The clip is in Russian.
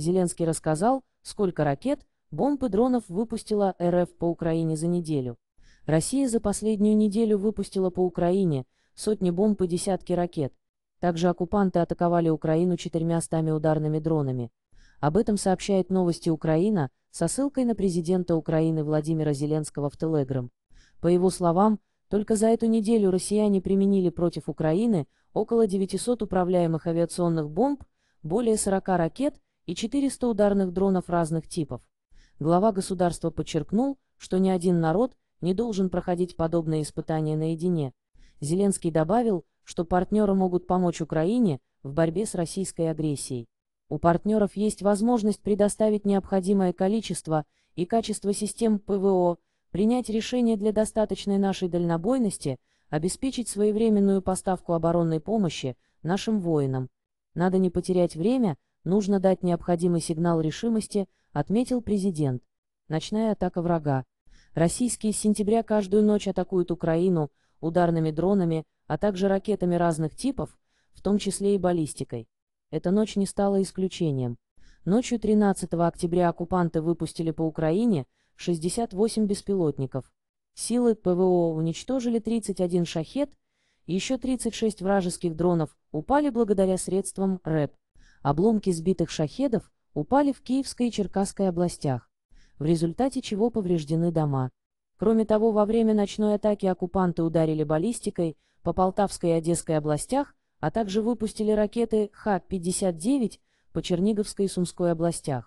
Зеленский рассказал, сколько ракет, бомб и дронов выпустила РФ по Украине за неделю. Россия за последнюю неделю выпустила по Украине сотни бомб и десятки ракет. Также оккупанты атаковали Украину четырьмя стами ударными дронами. Об этом сообщает новости Украина со ссылкой на президента Украины Владимира Зеленского в Телеграм. По его словам, только за эту неделю россияне применили против Украины около 900 управляемых авиационных бомб, более 40 ракет и 400 ударных дронов разных типов. Глава государства подчеркнул, что ни один народ не должен проходить подобные испытания наедине. Зеленский добавил, что партнеры могут помочь Украине в борьбе с российской агрессией. У партнеров есть возможность предоставить необходимое количество и качество систем ПВО, принять решение для достаточной нашей дальнобойности, обеспечить своевременную поставку оборонной помощи нашим воинам. Надо не потерять время, Нужно дать необходимый сигнал решимости, отметил президент. Ночная атака врага. Российские с сентября каждую ночь атакуют Украину ударными дронами, а также ракетами разных типов, в том числе и баллистикой. Эта ночь не стала исключением. Ночью 13 октября оккупанты выпустили по Украине 68 беспилотников. Силы ПВО уничтожили 31 шахет, еще 36 вражеских дронов упали благодаря средствам РЭП. Обломки сбитых шахедов упали в Киевской и Черкасской областях, в результате чего повреждены дома. Кроме того, во время ночной атаки оккупанты ударили баллистикой по Полтавской и Одесской областях, а также выпустили ракеты Х-59 по Черниговской и Сумской областях.